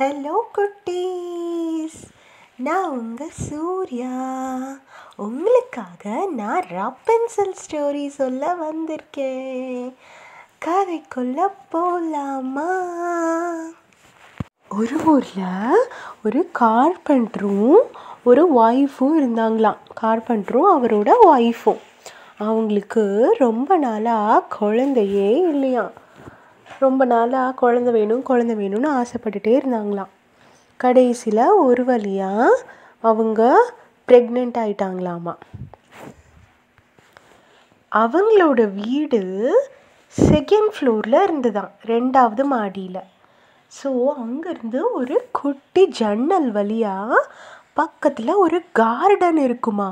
hello குட்டீஸ் நான் உங்கள் சூர்யா உங்களுக்காக நான் ராப்பன்சல் ஸ்டோரி சொல்ல வந்திருக்கேன் கதைக்குள்ள போலாமா ஒரு ஊரில் ஒரு கார்பெண்டரும் ஒரு ஒய்ஃபும் இருந்தாங்களாம் கார்பெண்டரும் அவரோட ஒய்ஃபும் அவங்களுக்கு ரொம்ப நாளாக குழந்தையே இல்லையா ரொம்ப நாளாக குழந்த வேணும் குழந்த வேணும்னு ஆசைப்பட்டுட்டே இருந்தாங்களாம் கடைசியில் ஒரு வழியாக அவங்க ப்ரெக்னென்ட் ஆயிட்டாங்களாமா அவங்களோட வீடு செகண்ட் ஃப்ளோரில் இருந்துதான் ரெண்டாவது மாடியில் ஸோ அங்கேருந்து ஒரு குட்டி ஜன்னல் வழியாக பக்கத்தில் ஒரு கார்டன் இருக்குமா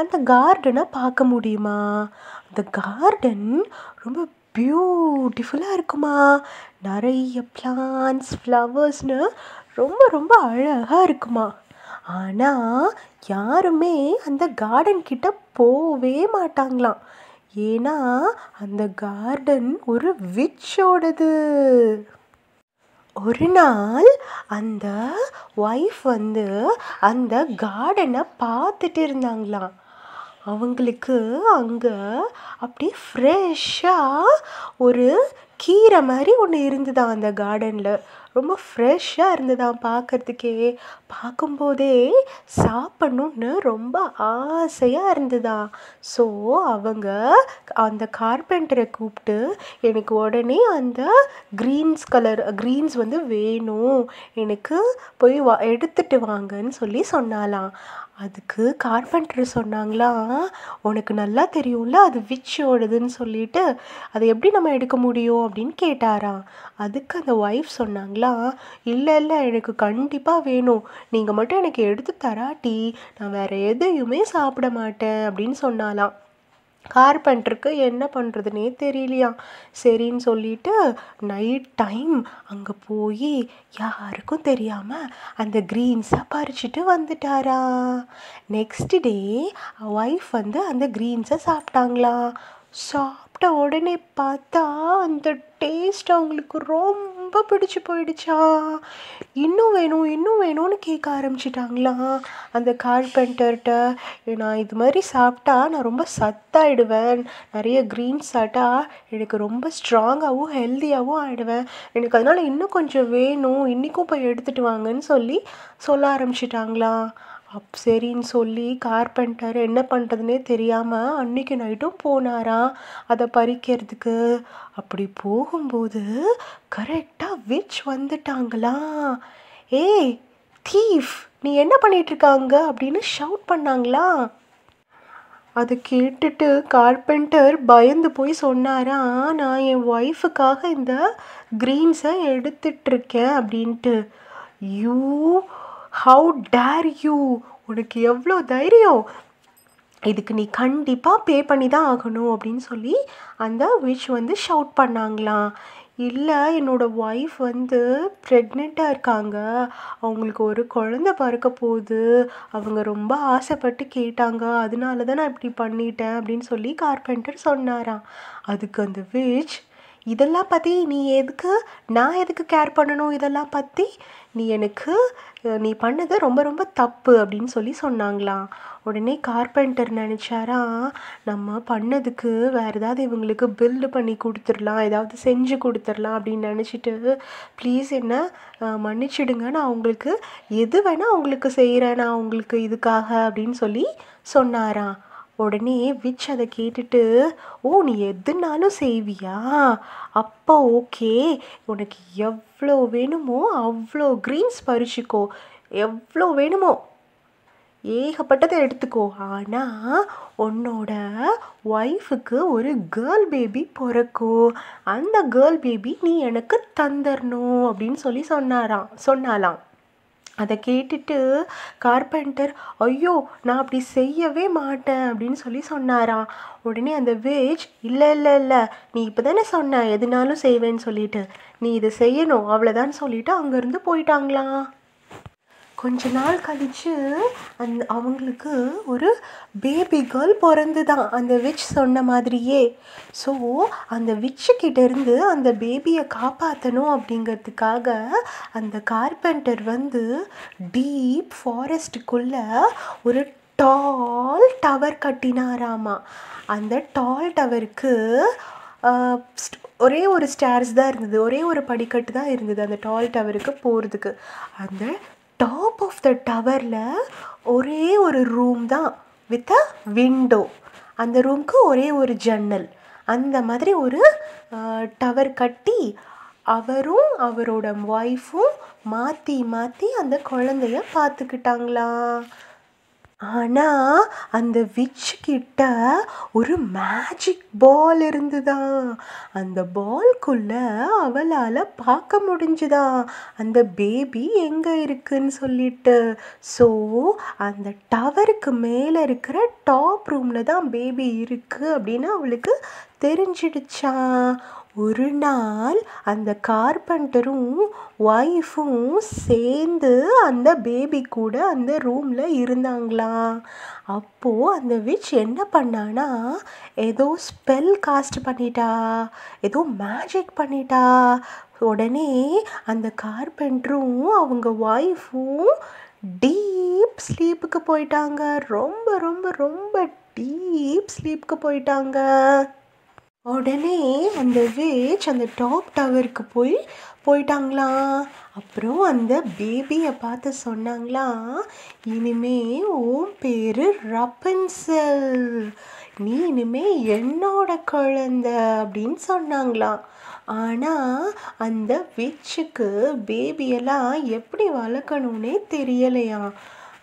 அந்த கார்டனை பார்க்க முடியுமா அந்த கார்டன் ரொம்ப பியூட்டிஃபுல்லாக இருக்குமா நிறைய பிளான்ஸ் ஃப்ளவர்ஸ்னு ரொம்ப ரொம்ப அழகாக இருக்குமா ஆனால் யாருமே அந்த கார்டன் கிட்ட போவே மாட்டாங்களாம் ஏன்னா அந்த கார்டன் ஒரு விச்சோடது ஒரு நாள் அந்த ஒய்ஃப் வந்து அந்த கார்டனை பார்த்துட்டு இருந்தாங்களாம் அவங்களுக்கு அங்கே அப்படியே ஃப்ரெஷ்ஷாக ஒரு கீரை மாதிரி ஒன்று இருந்ததாம் அந்த கார்டனில் ரொம்ப ஃப்ரெஷ்ஷாக இருந்ததான் பார்க்குறதுக்கே பார்க்கும்போதே சாப்பிட்ணுன்னு ரொம்ப ஆசையாக இருந்ததான் ஸோ அவங்க அந்த கார்பெண்டரை கூப்பிட்டு எனக்கு உடனே அந்த க்ரீன்ஸ் கலர் க்ரீன்ஸ் வந்து வேணும் எனக்கு போய் வா எடுத்துகிட்டு வாங்கன்னு சொல்லி சொன்னாலாம் அதுக்கு கார்பெண்டர் சொன்னாங்களாம் உனக்கு நல்லா தெரியும்ல அது விச்சோடுதுன்னு சொல்லிட்டு அதை எப்படி நம்ம எடுக்க முடியும் அப்படின்னு கேட்டாராம் அதுக்கு அந்த ஒய்ஃப் சொன்னாங்களாம் இல்லை இல்லை எனக்கு கண்டிப்பாக வேணும் நீங்கள் மட்டும் எனக்கு எடுத்து தராட்டி நான் வேறு எதையுமே சாப்பிட மாட்டேன் அப்படின்னு சொன்னாலாம் கார்பெண்டருக்கு என்ன பண்ணுறதுனே தெரியலையாம் சரின்னு சொல்லிட்டு நைட் டைம் அங்கே போய் யாருக்கும் தெரியாமல் அந்த க்ரீன்ஸை பறிச்சுட்டு வந்துட்டாரா நெக்ஸ்ட் டே ஒய்ஃப் வந்து அந்த க்ரீன்ஸை சாப்பிட்டாங்களா சாப்பிட்ட உடனே பார்த்தா அந்த டேஸ்ட் அவங்களுக்கு ரொம்ப ரொம்ப பிடிச்சி போயிடுச்சா இன்னும் வேணும் இன்னும் வேணும்னு கேட்க ஆரம்பிச்சிட்டாங்களா அந்த கார்பெண்டர்கிட்ட நான் இது மாதிரி சாப்பிட்டா நான் ரொம்ப சத்தாயிடுவேன் நிறைய க்ரீன் சாப்பிட்டா எனக்கு ரொம்ப ஸ்ட்ராங்காகவும் ஹெல்த்தியாகவும் ஆகிடுவேன் எனக்கு அதனால் இன்னும் கொஞ்சம் வேணும் இன்றைக்கும் போய் எடுத்துகிட்டு வாங்கன்னு சொல்லி சொல்ல ஆரம்பிச்சிட்டாங்களா அப் சரின்னு சொல்லி கார்பெண்டர் என்ன பண்ணுறதுனே தெரியாமல் அன்றைக்கி நைட்டும் போனாராம் அதை பறிக்கிறதுக்கு அப்படி போகும்போது கரெக்டாக விச் வந்துட்டாங்களா ஏய் தீஃப் நீ என்ன பண்ணிகிட்ருக்காங்க அப்படின்னு ஷவுட் பண்ணாங்களா அதை கேட்டுட்டு கார்பெண்டர் பயந்து போய் சொன்னாரா நான் என் ஒய்ஃபுக்காக இந்த க்ரீன்ஸை எடுத்துட்ருக்கேன் அப்படின்ட்டு யூ ஹவு டேர் யூ உனக்கு எவ்வளோ தைரியம் இதுக்கு நீ கண்டிப்பாக பே பண்ணி தான் ஆகணும் அப்படின்னு சொல்லி அந்த விஷ் வந்து ஷவுட் பண்ணாங்களாம் இல்லை என்னோடய ஒய்ஃப் வந்து ப்ரெக்னெண்ட்டாக இருக்காங்க அவங்களுக்கு ஒரு குழந்த பிறக்க போகுது அவங்க ரொம்ப ஆசைப்பட்டு கேட்டாங்க அதனால தான் நான் இப்படி பண்ணிட்டேன் அப்படின்னு சொல்லி கார்பெண்டர் சொன்னாராம் அதுக்கு அந்த விச் இதெல்லாம் பற்றி நீ எதுக்கு நான் எதுக்கு கேர் பண்ணணும் இதெல்லாம் பற்றி நீ எனக்கு நீ பண்ணது ரொம்ப ரொம்ப தப்பு அப்படின்னு சொல்லி சொன்னாங்களாம் உடனே கார்பெண்டர் நினச்சாரா நம்ம பண்ணதுக்கு வேறு ஏதாவது இவங்களுக்கு பில்டு பண்ணி கொடுத்துடலாம் ஏதாவது செஞ்சு கொடுத்துடலாம் அப்படின்னு நினச்சிட்டு ப்ளீஸ் என்ன மன்னிச்சிடுங்க நான் அவங்களுக்கு எது வேணால் அவங்களுக்கு செய்கிறேன் நான் அவங்களுக்கு இதுக்காக அப்படின்னு சொல்லி சொன்னாராம் உடனே விச் அதை கேட்டுட்டு ஓ நீ எதுனாலும் செய்வியா அப்போ ஓகே உனக்கு எவ்வளோ வேணுமோ அவ்வளோ க்ரீன்ஸ் பறிச்சிக்கோ எவ்வளோ வேணுமோ ஏகப்பட்டதை எடுத்துக்கோ ஆனால் உன்னோட ஒய்ஃபுக்கு ஒரு கேர்ள் பேபி பிறக்கும் அந்த கேர்ள் பேபி நீ எனக்கு தந்துடணும் அப்படின்னு சொல்லி சொன்னாராம் சொன்னாலாம் அதை கேட்டுட்டு கார்பெண்டர் ஐயோ நான் அப்படி செய்யவே மாட்டேன் அப்படின்னு சொல்லி சொன்னாராம் உடனே அந்த வேஜ் இல்லை இல்லை இல்லை நீ இப்போ தானே சொன்ன எதுனாலும் செய்வேன்னு சொல்லிட்டு நீ இதை செய்யணும் அவ்வளோதான்னு சொல்லிட்டு அங்கேருந்து போயிட்டாங்களாம் கொஞ்ச நாள் கழித்து அந் அவங்களுக்கு ஒரு பேபி கேர்ள் பிறந்து தான் அந்த விச் சொன்ன மாதிரியே ஸோ அந்த இருந்து அந்த பேபியை காப்பாற்றணும் அப்படிங்கிறதுக்காக அந்த கார்பெண்டர் வந்து டீப் ஃபாரஸ்ட்டுக்குள்ளே ஒரு டால் டவர் கட்டினாராமா அந்த டால் டவருக்கு ஒரே ஒரு ஸ்டேர்ஸ் தான் இருந்தது ஒரே ஒரு படிக்கட்டு தான் இருந்தது அந்த டால் டவருக்கு போகிறதுக்கு அந்த டாப் ஆஃப் த டவரில் ஒரே ஒரு ரூம் தான் வித் அ விண்டோ அந்த ரூம்க்கு ஒரே ஒரு ஜன்னல் அந்த மாதிரி ஒரு டவர் கட்டி அவரும் அவரோட ஒய்ஃபும் மாற்றி மாற்றி அந்த குழந்தைய பார்த்துக்கிட்டாங்களாம் ஆனால் அந்த விட்ச் கிட்ட ஒரு மேஜிக் பால் இருந்ததா அந்த பால்குள்ள அவளால் பார்க்க முடிஞ்சுதா அந்த பேபி எங்கே இருக்குன்னு சொல்லிட்டு ஸோ அந்த டவருக்கு மேலே இருக்கிற டாப் ரூமில் தான் பேபி இருக்குது அப்படின்னு அவளுக்கு தெரிஞ்சிடுச்சான் ஒரு நாள் அந்த கார்பண்டரும் ஒய்ஃபும் சேர்ந்து அந்த பேபி கூட அந்த ரூமில் இருந்தாங்களாம் அப்போது அந்த விச் என்ன பண்ணானா ஏதோ ஸ்பெல் காஸ்ட் பண்ணிட்டா ஏதோ மேஜிக் பண்ணிட்டா உடனே அந்த கார்பெண்டரும் அவங்க ஒய்ஃபும் டீப் ஸ்லீப்புக்கு போயிட்டாங்க ரொம்ப ரொம்ப ரொம்ப டீப் ஸ்லீப்புக்கு போயிட்டாங்க உடனே அந்த வேஜ் அந்த டாப் டவருக்கு போய் போயிட்டாங்களாம் அப்புறம் அந்த பேபியை பார்த்து சொன்னாங்களாம் இனிமே உன் பேர் ரப்பன்சல் நீ இனிமே என்னோட குழந்த அப்படின்னு சொன்னாங்களாம் ஆனால் அந்த விச்சுக்கு பேபியெல்லாம் எப்படி வளர்க்கணும்னே தெரியலையாம்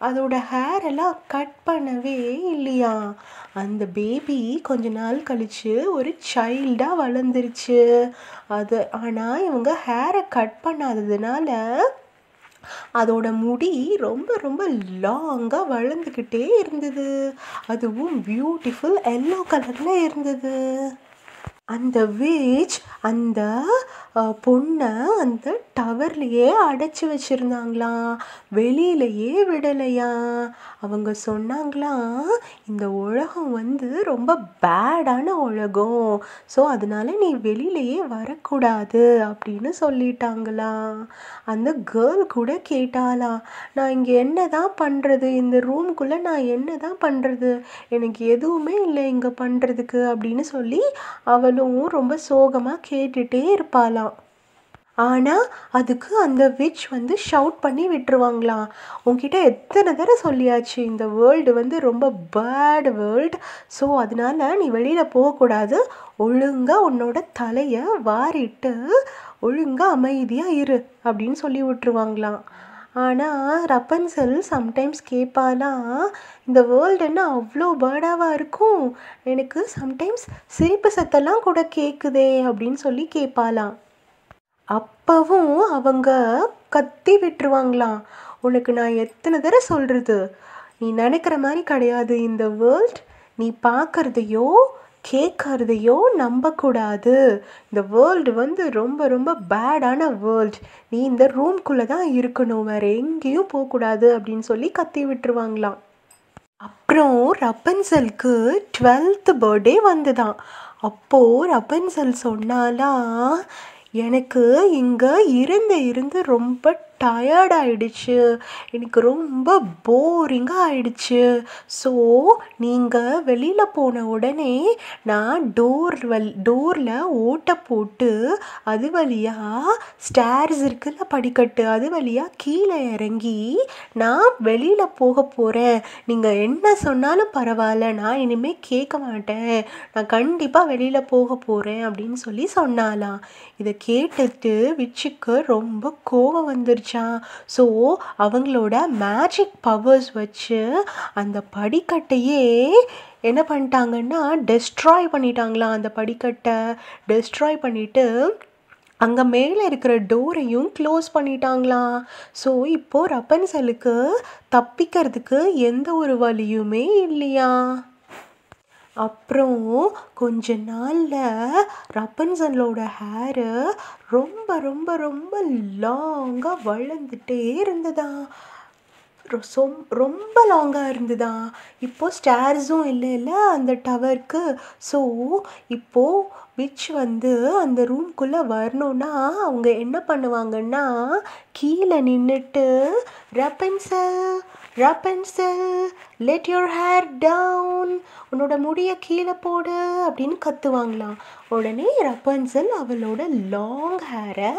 அதோட ஹேரெல்லாம் கட் பண்ணவே இல்லையா அந்த பேபி கொஞ்ச நாள் கழித்து ஒரு சைல்டாக வளர்ந்துருச்சு அது ஆனால் இவங்க ஹேரை கட் பண்ணாததுனால அதோட முடி ரொம்ப ரொம்ப லாங்காக வளர்ந்துக்கிட்டே இருந்தது அதுவும் பியூட்டிஃபுல் எல்லோ கலரில் இருந்தது அந்த வீச் அந்த பொண்ணை அந்த டவர்லேயே அடைச்சி வச்சுருந்தாங்களாம் வெளியிலையே விடலையா அவங்க சொன்னாங்களாம் இந்த உலகம் வந்து ரொம்ப பேடான உலகம் ஸோ அதனால நீ வெளியிலையே வரக்கூடாது அப்படின்னு சொல்லிட்டாங்களாம் அந்த கேர்ள் கூட கேட்டாலாம் நான் இங்கே என்ன தான் பண்ணுறது இந்த ரூம்குள்ளே நான் என்ன தான் பண்ணுறது எனக்கு எதுவுமே இல்லை இங்கே பண்ணுறதுக்கு அப்படின்னு சொல்லி அவள் சொல்லவும் ரொம்ப சோகமாக கேட்டுகிட்டே இருப்பாளாம் ஆனால் அதுக்கு அந்த விச் வந்து ஷவுட் பண்ணி விட்டுருவாங்களாம் உங்ககிட்ட எத்தனை தடவை சொல்லியாச்சு இந்த வேர்ல்டு வந்து ரொம்ப பேட் வேர்ல்டு ஸோ அதனால நீ வெளியில் போகக்கூடாது ஒழுங்காக உன்னோட தலையை வாரிட்டு ஒழுங்காக அமைதியாக இரு அப்படின்னு சொல்லி விட்டுருவாங்களாம் ஆனால் ரப்பன்சல் சம்டைம்ஸ் கேட்பானா இந்த வேர்ல்டு என்ன அவ்வளோ பேர்டாவாக இருக்கும் எனக்கு சம்டைம்ஸ் சிரிப்பு சத்தெல்லாம் கூட கேட்குதே அப்படின்னு சொல்லி கேட்பாளாம் அப்பவும் அவங்க கத்தி விட்டுருவாங்களாம் உனக்கு நான் எத்தனை தடவை சொல்கிறது நீ நினைக்கிற மாதிரி கிடையாது இந்த வேர்ல்ட் நீ பார்க்குறதையோ கேட்கறதையோ நம்பக்கூடாது இந்த வேர்ல்டு வந்து ரொம்ப ரொம்ப பேடான வேர்ல்டு நீ இந்த ரூம்குள்ளே தான் இருக்கணும் வேறு எங்கேயும் போகக்கூடாது அப்படின்னு சொல்லி கத்தி விட்டுருவாங்களாம் அப்புறம் ரப்பன்சலுக்கு டுவெல்த்து பர்த்டே வந்துதான் அப்போது ரப்பன்சல் சொன்னாலாம் எனக்கு இங்கே இருந்து இருந்து ரொம்ப டயர்ட் எனக்கு ரொம்ப போரிங்காக ஆயிடுச்சு ஸோ நீங்கள் வெளியில் போன உடனே நான் டோர் வல் டோரில் ஓட்டை போட்டு அது வழியாக ஸ்டேர்ஸ் இருக்குல்ல படிக்கட்டு அது வழியாக கீழே இறங்கி நான் வெளியில் போக போகிறேன் நீங்கள் என்ன சொன்னாலும் பரவாயில்ல நான் இனிமேல் கேட்க மாட்டேன் நான் கண்டிப்பாக வெளியில் போக போகிறேன் அப்படின்னு சொல்லி சொன்னாலாம் இதை கேட்டுட்டு விச்சுக்கு ரொம்ப கோபம் வந்துருச்சு ஆரம்பித்தான் ஸோ அவங்களோட மேஜிக் பவர்ஸ் வச்சு அந்த படிக்கட்டையே என்ன பண்ணிட்டாங்கன்னா டெஸ்ட்ராய் பண்ணிட்டாங்களாம் அந்த படிக்கட்டை டெஸ்ட்ராய் பண்ணிவிட்டு அங்கே மேலே இருக்கிற டோரையும் க்ளோஸ் பண்ணிட்டாங்களாம் ஸோ இப்போது ரப்பன்சலுக்கு தப்பிக்கிறதுக்கு எந்த ஒரு வழியுமே இல்லையா அப்புறம் கொஞ்ச நாளில் ரப்பன்சலோட ஹேரு ரொம்ப ரொம்ப ரொம்ப லாங்காக வளர்ந்துட்டே இருந்ததா சொம் ரொம்ப லாங்காக இருந்ததாம் இப்போது ஸ்டேர்ஸும் இல்லைல்ல அந்த டவருக்கு ஸோ இப்போது விச் வந்து அந்த ரூம்குள்ளே வரணுன்னா அவங்க என்ன பண்ணுவாங்கன்னா கீழே நின்றுட்டு Rapunzel Rapunzel let your hair down உன்னோட முடியை கீழே போடு அப்படின்னு கத்துவாங்களாம் உடனே ரப்பன்சல் அவளோட லாங் ஹேரை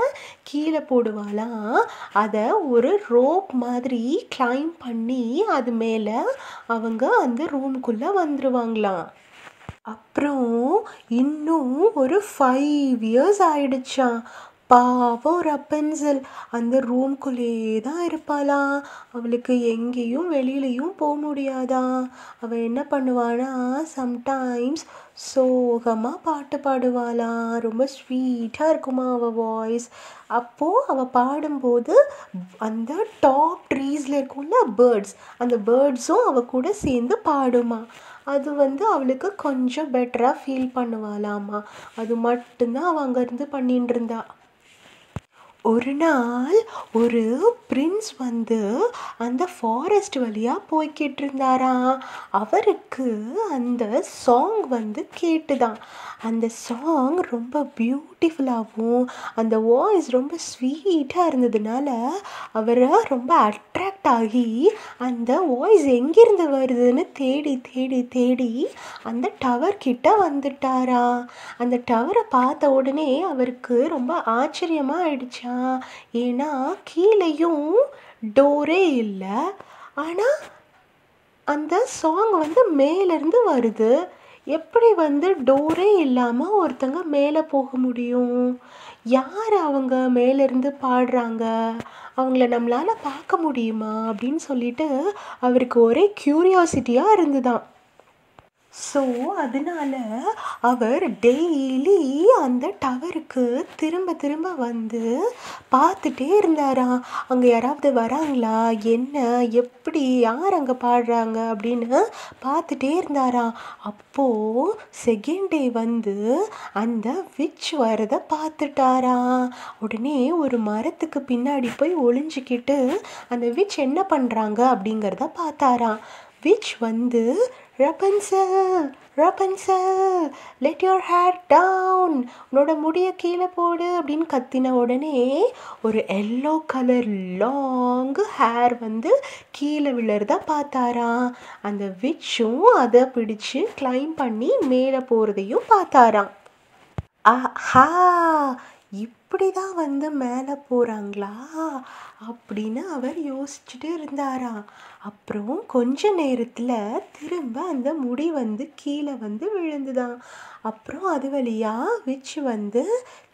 கீழே போடுவாளாம் அதை ஒரு ரோப் மாதிரி கிளைம் பண்ணி அது மேலே அவங்க அந்த ரூம்குள்ளே வந்துடுவாங்களாம் அப்புறம் இன்னும் ஒரு ஃபைவ் இயர்ஸ் ஆயிடுச்சான் பாவம் ரப்பன்சல் அந்த ரூம்குள்ளேயே தான் இருப்பாளாம் அவளுக்கு எங்கேயும் வெளியிலையும் போக முடியாதா அவள் என்ன பண்ணுவானா சம்டைம்ஸ் சோகமாக பாட்டு பாடுவாளா ரொம்ப ஸ்வீட்டாக இருக்குமா அவள் வாய்ஸ் அப்போது அவள் பாடும்போது அந்த டாப் ட்ரீஸில் இருக்கும்ல பேர்ட்ஸ் அந்த பேர்ட்ஸும் அவள் கூட சேர்ந்து பாடுமா அது வந்து அவளுக்கு கொஞ்சம் பெட்டராக ஃபீல் பண்ணுவாளாமா அது மட்டும்தான் அவள் அங்கேருந்து பண்ணிட்டு இருந்தாள் ஒரு நாள் ஒரு பிரின்ஸ் வந்து அந்த ஃபாரஸ்ட் வழியாக போய்கிட்டு இருந்தாராம் அவருக்கு அந்த சாங் வந்து கேட்டுதான் அந்த சாங் ரொம்ப பியூட்டிஃபுல்லாகவும் அந்த வாய்ஸ் ரொம்ப ஸ்வீட்டாக இருந்ததுனால அவரை ரொம்ப அட்ராக்ட் ஆகி அந்த வாய்ஸ் எங்கேருந்து வருதுன்னு தேடி தேடி தேடி அந்த டவர் கிட்ட வந்துட்டாரா அந்த டவரை பார்த்த உடனே அவருக்கு ரொம்ப ஆச்சரியமாக ஆயிடுச்சா ஏன்னா கீழேயும் டோரே இல்லை ஆனால் அந்த சாங் வந்து மேலேருந்து வருது எப்படி வந்து டோரே இல்லாமல் ஒருத்தங்க மேலே போக முடியும் யார் அவங்க மேலேருந்து பாடுறாங்க அவங்கள நம்மளால் பார்க்க முடியுமா அப்படின்னு சொல்லிட்டு அவருக்கு ஒரே க்யூரியாசிட்டியாக இருந்துதான் ஸோ அதனால் அவர் டெய்லி அந்த டவருக்கு திரும்ப திரும்ப வந்து பார்த்துட்டே இருந்தாராம் அங்கே யாராவது வராங்களா என்ன எப்படி யார் அங்கே பாடுறாங்க அப்படின்னு பார்த்துட்டே இருந்தாராம் அப்போது செகண்ட் டே வந்து அந்த விச் வரதை பார்த்துட்டாராம் உடனே ஒரு மரத்துக்கு பின்னாடி போய் ஒளிஞ்சிக்கிட்டு அந்த விச் என்ன பண்ணுறாங்க அப்படிங்கிறத பார்த்தாராம் விச் வந்து Rapunzel Rapunzel let your hair down உன்னோட முடியை கீழே போடு அப்படின்னு கத்தின உடனே ஒரு எல்லோ கலர் லாங்கு ஹேர் வந்து கீழே விழுறதா பார்த்தாராம் அந்த விச்சும் அதை பிடிச்சு கிளைம் பண்ணி மேலே போகிறதையும் பார்த்தாராம் ஆஹா இப்படி தான் வந்து மேலே போகிறாங்களா அப்படின்னு அவர் யோசிச்சுட்டு இருந்தாராம் அப்புறம் கொஞ்ச நேரத்தில் திரும்ப அந்த முடி வந்து கீழே வந்து விழுந்துதான் அப்புறம் அது வழியாக விச் வந்து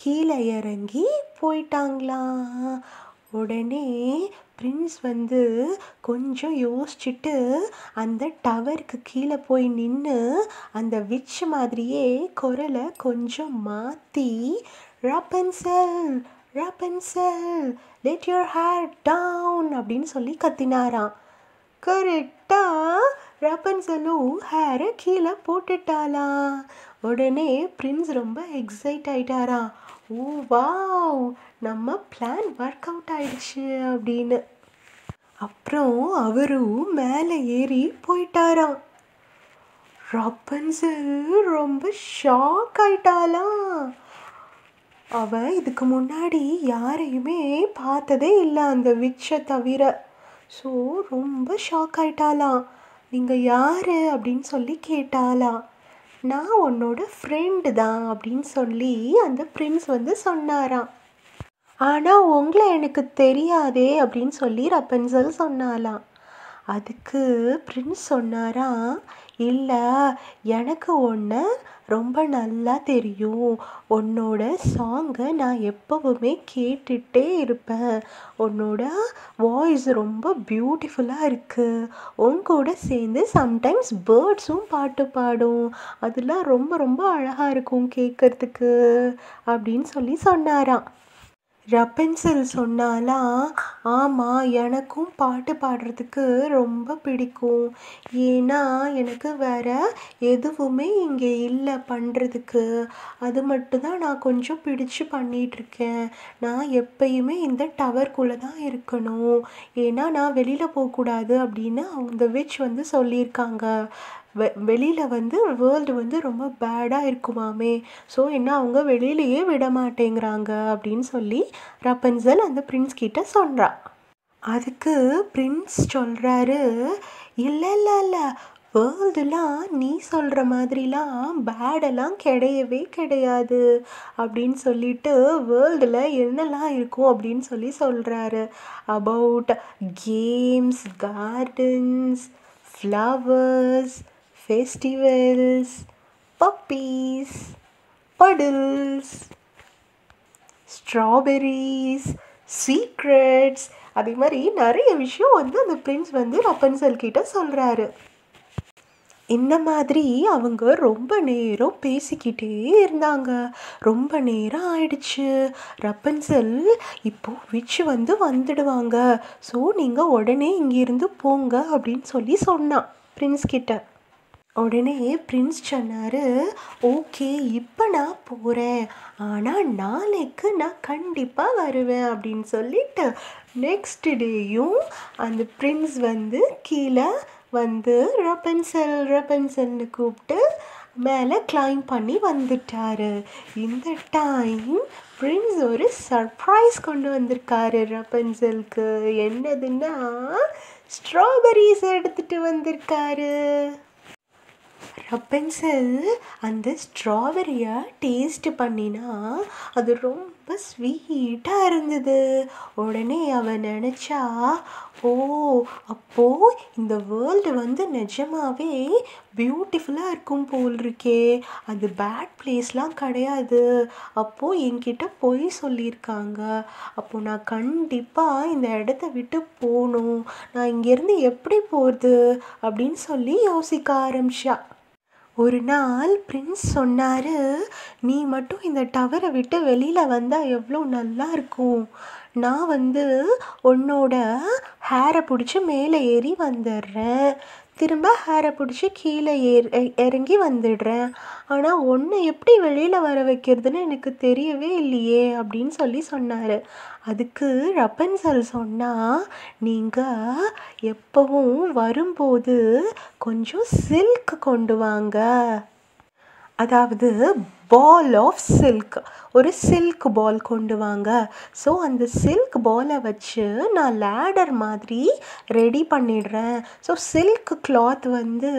கீழே இறங்கி போயிட்டாங்களாம் உடனே பிரின்ஸ் வந்து கொஞ்சம் யோசிச்சுட்டு அந்த டவருக்கு கீழே போய் நின்று அந்த விச் மாதிரியே குரலை கொஞ்சம் மாற்றி Rapunzel Rapunzel let your hair down அப்படின்னு சொல்லி கத்தினாராம் கரெக்டாக ராபன்சலும் ஹேரை கீழே போட்டுட்டாளா உடனே பிரின்ஸ் ரொம்ப எக்ஸைட் ஆயிட்டாராம் ஓ வாவ் நம்ம பிளான் ஒர்க் அவுட் ஆயிடுச்சு அப்படின்னு அப்புறம் அவரும் மேலே ஏறி போயிட்டாராம் ராபன்சல் ரொம்ப ஷாக் ஆயிட்டாலாம் அவன் இதுக்கு முன்னாடி யாரையுமே பார்த்ததே இல்லை அந்த விட்சை தவிர ஸோ ரொம்ப ஷாக் ஆகிட்டாலாம் நீங்கள் யார் அப்படின்னு சொல்லி கேட்டாலாம் நான் உன்னோட ஃப்ரெண்டு தான் அப்படின்னு சொல்லி அந்த பிரின்ஸ் வந்து சொன்னாராம் ஆனால் உங்களை எனக்கு தெரியாதே அப்படின்னு சொல்லி ரப்பன்சல் சொன்னாலாம் அதுக்கு பிரின்ஸ் சொன்னாராம் இல்லை எனக்கு ஒன்று ரொம்ப நல்லா தெரியும் உன்னோட சாங்கை நான் எப்போவுமே கேட்டுகிட்டே இருப்பேன் உன்னோட வாய்ஸ் ரொம்ப பியூட்டிஃபுல்லாக இருக்குது உங்கூட சேர்ந்து சம்டைம்ஸ் பேர்ட்ஸும் பாட்டு பாடும் அதெல்லாம் ரொம்ப ரொம்ப அழகாக இருக்கும் கேட்குறதுக்கு அப்படின்னு சொல்லி சொன்னாராம் ரபன்சல் சொன்னாலா ஆமாம் எனக்கும் பாட்டு பாடுறதுக்கு ரொம்ப பிடிக்கும் ஏன்னா எனக்கு வேறு எதுவுமே இங்கே இல்லை பண்ணுறதுக்கு அது மட்டும் தான் நான் கொஞ்சம் பிடிச்சு பண்ணிகிட்ருக்கேன் நான் எப்பயுமே இந்த டவர்க்குள்ளே தான் இருக்கணும் ஏன்னா நான் வெளியில் போகக்கூடாது அப்படின்னு அந்த விச் வந்து சொல்லியிருக்காங்க வெ வெளியில் வந்து வேர்ல்டு வந்து ரொம்ப பேடாக இருக்குமாமே ஸோ என்ன அவங்க வெளியிலையே விட மாட்டேங்கிறாங்க அப்படின்னு சொல்லி ரப்பன்சல் அந்த பிரின்ஸ் கிட்ட சொல்கிறான் அதுக்கு பிரின்ஸ் சொல்கிறாரு இல்லை இல்லை இல்லை வேர்ல்டுலாம் நீ சொல்கிற மாதிரிலாம் பேடெல்லாம் கிடையவே கிடையாது அப்படின்னு சொல்லிட்டு வேர்ல்டில் என்னெல்லாம் இருக்கும் அப்படின்னு சொல்லி சொல்கிறாரு about games gardens flowers festivals, puppies, puddles, strawberries, secrets அதே மாதிரி நிறைய விஷயம் வந்து அந்த பிரின்ஸ் வந்து ரப்பன்சல் கிட்ட சொல்கிறாரு இந்த மாதிரி அவங்க ரொம்ப நேரம் பேசிக்கிட்டே இருந்தாங்க ரொம்ப நேரம் ஆயிடுச்சு ரப்பன்சல் இப்போது விச்சு வந்து வந்துடுவாங்க ஸோ நீங்கள் உடனே இங்கேருந்து போங்க அப்படின்னு சொல்லி சொன்னான் பிரின்ஸ் கிட்ட உடனே பிரின்ஸ் சொன்னார் ஓகே இப்போ நான் போகிறேன் ஆனால் நாளைக்கு நான் கண்டிப்பாக வருவேன் அப்படின்னு சொல்லிட்டு நெக்ஸ்ட் டேயும் அந்த பிரின்ஸ் வந்து கீழே வந்து ரப்பன்சல் ரப்பன்சல்னு கூப்பிட்டு மேலே கிளைம் பண்ணி வந்துட்டார் இந்த டைம் பிரின்ஸ் ஒரு சர்ப்ரைஸ் கொண்டு வந்திருக்காரு ரப்பன்சலுக்கு என்னதுன்னா ஸ்ட்ராபெரிஸ் எடுத்துகிட்டு வந்திருக்காரு ரப்பன்சல் அந்த ஸ்ட்ராபெரியை டேஸ்ட் பண்ணினா அது ரொம்ப ஸ்வீட்டாக இருந்தது உடனே அவன் நினச்சா ஓ அப்போது இந்த வேர்ல்டு வந்து நிஜமாகவே பியூட்டிஃபுல்லாக இருக்கும் போல் இருக்கே அது பேட் பிளேஸ்லாம் கிடையாது அப்போது என்கிட்ட பொய் சொல்லியிருக்காங்க அப்போது நான் கண்டிப்பாக இந்த இடத்த விட்டு போகணும் நான் இங்கேருந்து எப்படி போகிறது அப்படின்னு சொல்லி யோசிக்க ஆரம்பிச்சா ஒரு நாள் பிரின்ஸ் சொன்னார் நீ மட்டும் இந்த டவரை விட்டு வெளியில் வந்தால் எவ்வளோ நல்லா இருக்கும் நான் வந்து உன்னோட ஹேரை பிடிச்சி மேலே ஏறி வந்துடுறேன் திரும்ப ஹேரை பிடிச்சி கீழே ஏற இறங்கி வந்துடுறேன் ஆனால் ஒன்று எப்படி வெளியில் வர வைக்கிறதுன்னு எனக்கு தெரியவே இல்லையே அப்படின்னு சொல்லி சொன்னார் அதுக்கு ரப்பன்சல் சொன்னால் நீங்கள் எப்போவும் வரும்போது கொஞ்சம் சில்க் கொண்டு வாங்க அதாவது பால் ஆஃப் சில்க் ஒரு சில்க் பால் கொண்டு வாங்க ஸோ அந்த சில்க் பாலை வச்சு நான் லேடர் மாதிரி ரெடி பண்ணிடுறேன் ஸோ சில்க் கிளாத் வந்து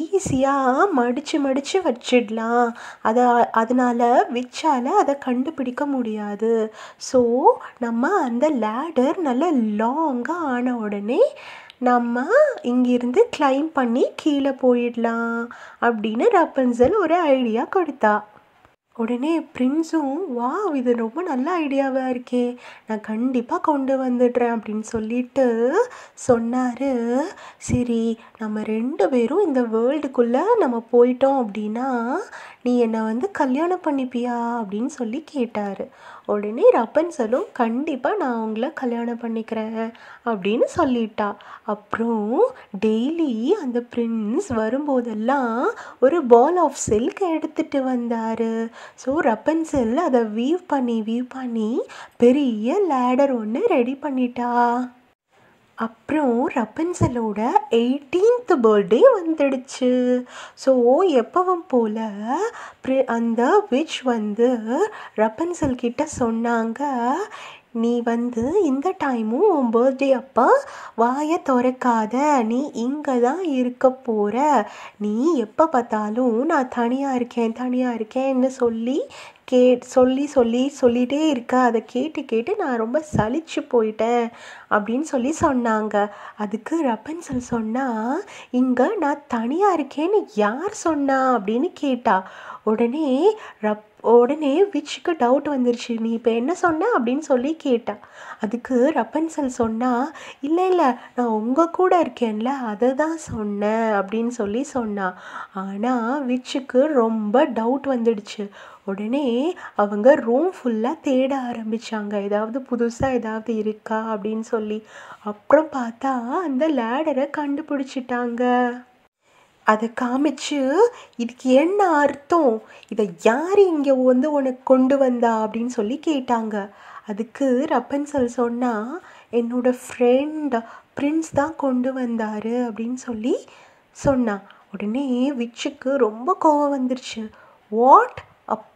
ஈஸியாக மடித்து மடித்து வச்சிடலாம் அதை அதனால் விச்சால் அதை கண்டுபிடிக்க முடியாது ஸோ நம்ம அந்த லேடர் நல்ல லாங்காக ஆன உடனே நம்ம இங்கிருந்து கிளைம் பண்ணி கீழே போயிடலாம் அப்படின்னு ரப்பன்சல் ஒரு ஐடியா கொடுத்தா உடனே பிரின்ஸும் வா இது ரொம்ப நல்ல ஐடியாவாக இருக்கே நான் கண்டிப்பாக கொண்டு வந்துடுறேன் அப்படின்னு சொல்லிட்டு சொன்னார் சரி நம்ம ரெண்டு பேரும் இந்த வேர்ல்டுக்குள்ளே நம்ம போயிட்டோம் அப்படின்னா நீ என்னை வந்து கல்யாணம் பண்ணிப்பியா அப்படின்னு சொல்லி கேட்டார் உடனே ரப்பன்சலும் கண்டிப்பாக நான் உங்களை கல்யாணம் பண்ணிக்கிறேன் அப்படின்னு சொல்லிட்டா அப்புறம் டெய்லி அந்த பிரின்ஸ் வரும்போதெல்லாம் ஒரு பால் ஆஃப் சில்க் எடுத்துகிட்டு வந்தார் ஸோ ரப்பன்சல் அதை வீவ் பண்ணி வீவ் பண்ணி பெரிய லேடர் ஒன்று ரெடி பண்ணிட்டா அப்புறம் ரப்பன்சலோட எயிட்டீன்த் பர்த்டே வந்துடுச்சு ஸோ எப்பவும் போல் ப்ரி அந்த விச் வந்து ரப்பன்சல் கிட்ட சொன்னாங்க நீ வந்து இந்த டைமும் உன் பர்த்டே அப்போ வாயை திறக்காத நீ இங்கே தான் இருக்க போகிற நீ எப்போ பார்த்தாலும் நான் தனியாக இருக்கேன் தனியாக இருக்கேன்னு சொல்லி கே சொல்லி சொல்லி சொல்லிகிட்டே இருக்க அதை கேட்டு கேட்டு நான் ரொம்ப சளிச்சு போயிட்டேன் அப்படின்னு சொல்லி சொன்னாங்க அதுக்கு ரப்பன்சல் சொன்னால் இங்கே நான் தனியாக இருக்கேன்னு யார் சொன்னா அப்படின்னு கேட்டா உடனே ரப் உடனே விச்சுக்கு டவுட் வந்துருச்சு நீ இப்போ என்ன சொன்ன அப்படின்னு சொல்லி கேட்டா அதுக்கு ரப்பன்சல் சொன்னால் இல்லை இல்லை நான் உங்கள் கூட இருக்கேன்ல அதை தான் சொன்னேன் அப்படின்னு சொல்லி சொன்னான் ஆனால் விச்சுக்கு ரொம்ப டவுட் வந்துடுச்சு உடனே அவங்க ரூம் ஃபுல்லாக தேட ஆரம்பித்தாங்க ஏதாவது புதுசாக ஏதாவது இருக்கா அப்படின்னு சொல்லி அப்புறம் பார்த்தா அந்த லேடரை கண்டுபிடிச்சிட்டாங்க அதை காமிச்சு இதுக்கு என்ன அர்த்தம் இதை யார் இங்கே வந்து உனக்கு கொண்டு வந்தா அப்படின்னு சொல்லி கேட்டாங்க அதுக்கு ரப்பன்சல் சொன்னால் என்னோடய ஃப்ரெண்ட் பிரின்ஸ் தான் கொண்டு வந்தார் அப்படின்னு சொல்லி சொன்னான் உடனே விச்சுக்கு ரொம்ப கோவம் வந்துருச்சு வாட்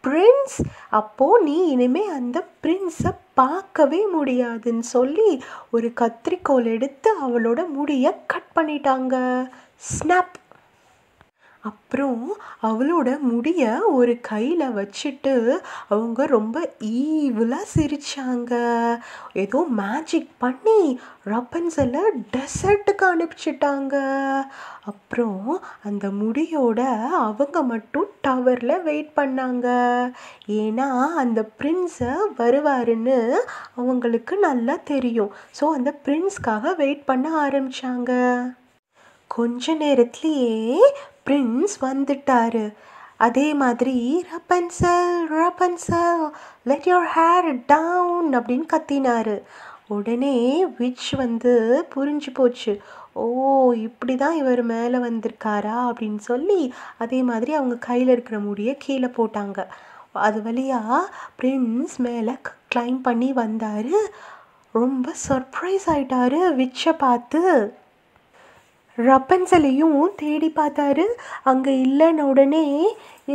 பிரின்ஸ் அப்போது நீ இனிமே அந்த பிரின்ஸை பார்க்கவே முடியாதுன்னு சொல்லி ஒரு கத்திரிக்கோல் எடுத்து அவளோட முடியை கட் பண்ணிட்டாங்க ஸ்னாப் அப்புறம் அவளோட முடியை ஒரு கையில் வச்சுட்டு அவங்க ரொம்ப ஈவிலாக சிரித்தாங்க ஏதோ மேஜிக் பண்ணி ரப்பன்சலை டெசர்ட்டுக்கு அனுப்பிச்சிட்டாங்க அப்புறம் அந்த முடியோட அவங்க மட்டும் டவரில் வெயிட் பண்ணாங்க ஏன்னா அந்த பிரின்ஸை வருவாருன்னு அவங்களுக்கு நல்லா தெரியும் ஸோ அந்த பிரின்ஸ்க்காக வெயிட் பண்ண ஆரம்பித்தாங்க கொஞ்ச நேரத்திலேயே பிரின்ஸ் வந்துட்டாரு அதே மாதிரி Rapunzel Rapunzel let your hair down அப்படின்னு கத்தினாரு உடனே விட்ச் வந்து புரிஞ்சு போச்சு ஓ இப்படி தான் இவர் மேலே வந்திருக்காரா அப்படின்னு சொல்லி அதே மாதிரி அவங்க கையில் இருக்கிற முடியை கீழே போட்டாங்க அது வழியாக பிரின்ஸ் மேலே கிளைம் பண்ணி வந்தார் ரொம்ப சர்ப்ரைஸ் ஆகிட்டாரு விட்சை பார்த்து ரப்பன்சலையும் தேடி பார்த்தாரு அங்கே இல்லைன உடனே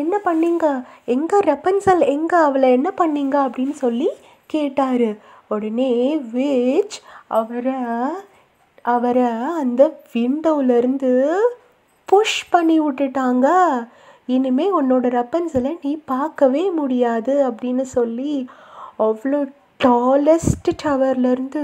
என்ன பண்ணீங்க எங்கே ரப்பன்சல் எங்கே அவளை என்ன பண்ணீங்க அப்படின்னு சொல்லி கேட்டார் உடனே வேஜ் அவரை அவரை அந்த விண்டோவிலேருந்து புஷ் பண்ணி விட்டுட்டாங்க இனிமே உன்னோட ரப்பன்சலை நீ பார்க்கவே முடியாது அப்படின்னு சொல்லி அவ்வளோ டாலஸ்ட் டவர்லேருந்து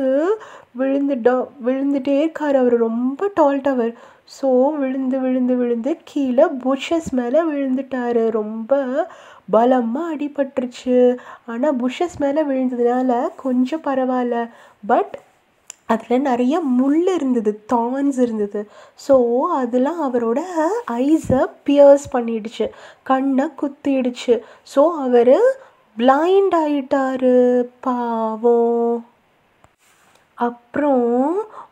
விழுந்துட்டோ விழுந்துட்டே இருக்கார் அவர் ரொம்ப டால் டவர் ஸோ விழுந்து விழுந்து விழுந்து கீழே புஷஸ் மேலே விழுந்துட்டார் ரொம்ப பலமாக அடிபட்டுருச்சு ஆனால் புஷஸ் மேலே விழுந்ததுனால கொஞ்சம் பரவாயில்ல பட் அதில் நிறைய முள் இருந்தது தான்ஸ் இருந்தது ஸோ அதெல்லாம் அவரோட ஐஸை பியர்ஸ் பண்ணிடுச்சு கண்ணை குத்திடுச்சு ஸோ அவர் பிளைண்ட் ஆகிட்டாரு பாவம் அப்புறம்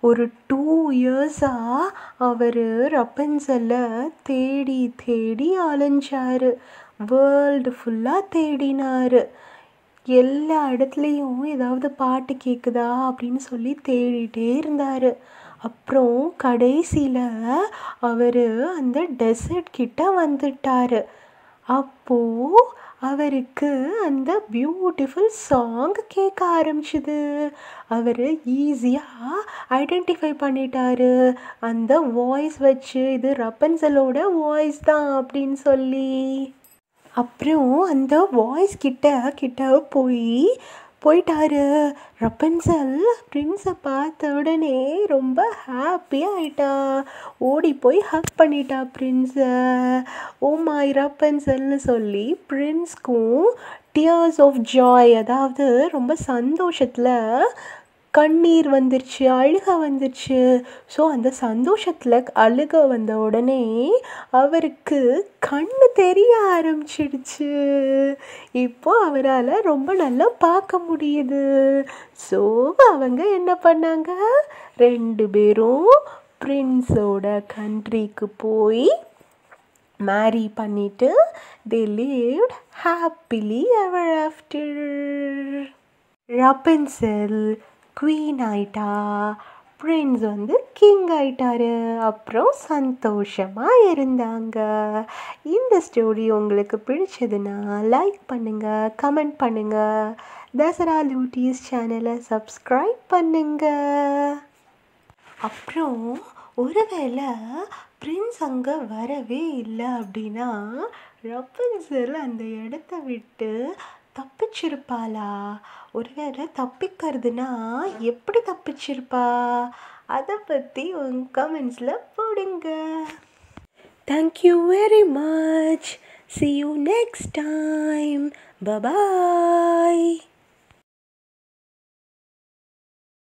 ஒரு டூ இயர்ஸாக அவர் ரப்பன்சலை தேடி தேடி அலைஞ்சார் வேர்ல்டு ஃபுல்லாக தேடினார் எல்லா இடத்துலையும் ஏதாவது பாட்டு கேட்குதா அப்படின்னு சொல்லி தேடிகிட்டே இருந்தார் அப்புறம் கடைசியில் அவர் அந்த டெசர்ட் கிட்ட வந்துட்டார் அப்போது அவருக்கு அந்த பியூட்டிஃபுல் சாங் கேட்க ஆரம்பிச்சுது அவர் ஈஸியாக ஐடென்டிஃபை பண்ணிட்டாரு அந்த வாய்ஸ் வச்சு இது ரப்பன்சலோட வாய்ஸ் தான் அப்படின்னு சொல்லி அப்புறம் அந்த வாய்ஸ் கிட்ட கிட்ட போய் போயிட்டாரு ரப்பன்சல் ப்ரின்ஸை பார்த்த உடனே ரொம்ப ஹாப்பியாக ஆகிட்டா ஓடி போய் ஹக் பண்ணிட்டா ப்ரின்ஸை ஓ மாய் ரப்பன்சல்னு சொல்லி ப்ரின்ஸ்க்கும் டியர்ஸ் ஆஃப் ஜாய் அதாவது ரொம்ப சந்தோஷத்தில் கண்ணீர் வந்துருச்சு அழுக வந்துருச்சு ஸோ அந்த சந்தோஷத்தில் அழுக வந்த உடனே அவருக்கு கண்ணு தெரிய ஆரம்பிச்சிடுச்சு இப்போது அவரால் ரொம்ப நல்லா பார்க்க முடியுது ஸோ அவங்க என்ன பண்ணாங்க ரெண்டு பேரும் பிரின்ஸோட கண்ட்ரிக்கு போய் மேரி பண்ணிவிட்டு they live happily ever after Rapunzel queen ஆயிட்டா பிரின்ஸ் வந்து கிங் ஆயிட்டாரு அப்புறம் சந்தோஷமாக இருந்தாங்க இந்த ஸ்டோரி உங்களுக்கு பிடிச்சதுன்னா லைக் பண்ணுங்கள் கமெண்ட் பண்ணுங்கள் தசரா லூட்டிஸ் சேனலை சப்ஸ்கிரைப் பண்ணுங்கள் அப்புறம் ஒருவேளை பிரின்ஸ் அங்கே வரவே இல்லை அப்படின்னா ரப்பன்சல் அந்த இடத்த விட்டு தப்பிச்சிருப்பாளா ஒருவேளை தப்பிக்கிறதுனா எப்படி தப்பிச்சிருப்பா அதை பற்றி உங்க கமெண்ட்ஸில் போடுங்க thank you very much see you next time bye bye